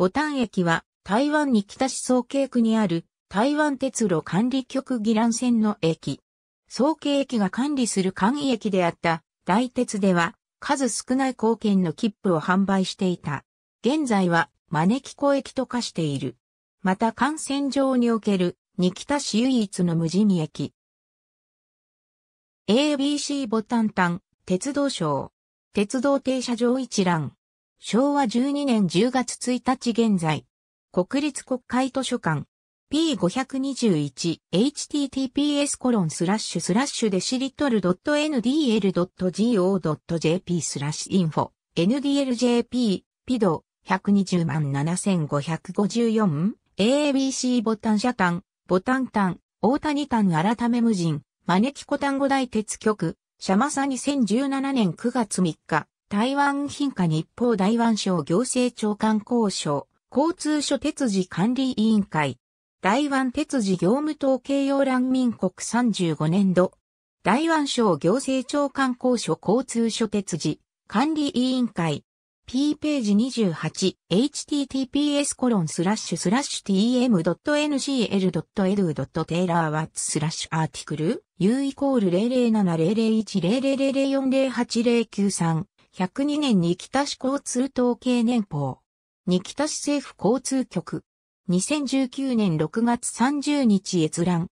ボタン駅は台湾に北市総計区にある台湾鉄路管理局議覧線の駅。総計駅が管理する簡易駅であった大鉄では数少ない貢献の切符を販売していた。現在は招き子駅と化している。また幹線上における二北市唯一の無人駅。ABC ボタンタン、鉄道省、鉄道停車場一覧。昭和12年10月1日現在、国立国会図書館 P521https コロンスラッシュスラッシュデシリトル .ndl.go.jp スラッシュインフォ ndljp ピド120万7554 ABC ボタン社ン、ボタンン、大谷ン改め無人招き子単語大鉄局シャマサ2017年9月3日台湾品下日報台湾省行政長官公署、交通所鉄次管理委員会、台湾鉄次業務統計要覧民国35年度、台湾省行政長官公署交通所鉄次管理委員会、P ページ 28https コロンスラッシュスラッシュ tm.ncl.edu.taylorwatts スラッシュアーティクル u イコール007001000408093 102年に北市交通統計年報。に北市政府交通局。2019年6月30日閲覧。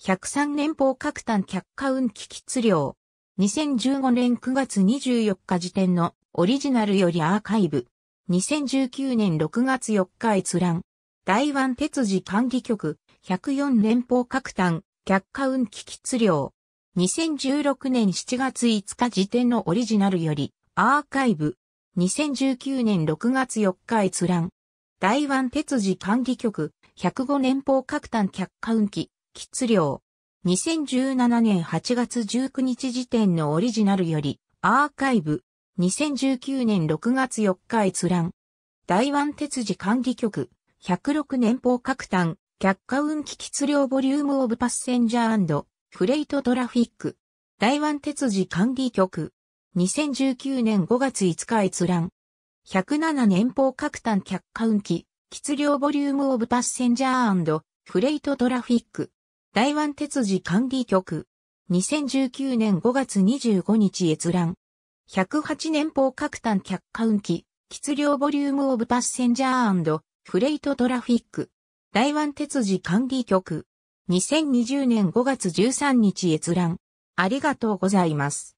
103年報各単客下運気質量。2015年9月24日時点のオリジナルよりアーカイブ。2019年6月4日閲覧。台湾鉄次管理局。104年邦各単客下運気質量。2016年7月5日時点のオリジナルよりアーカイブ。2019年6月4日閲覧。台湾鉄次管理局、105年報各単客換気。質量。2017年8月19日時点のオリジナルより、アーカイブ。2019年6月4日閲覧。台湾鉄次管理局、106年報各単、客換気質量ボリュームオブパッセンジャーフレイトトラフィック。台湾鉄次管理局。2019年5月5日閲覧。107年報各単客観機、質量ボリュームオブパッセンジャーフレイトトラフィック。台湾鉄次管理局。2019年5月25日閲覧。108年報各単客観機、質量ボリュームオブパッセンジャーフレイトトラフィック。台湾鉄次管理局。2020年5月13日閲覧。ありがとうございます。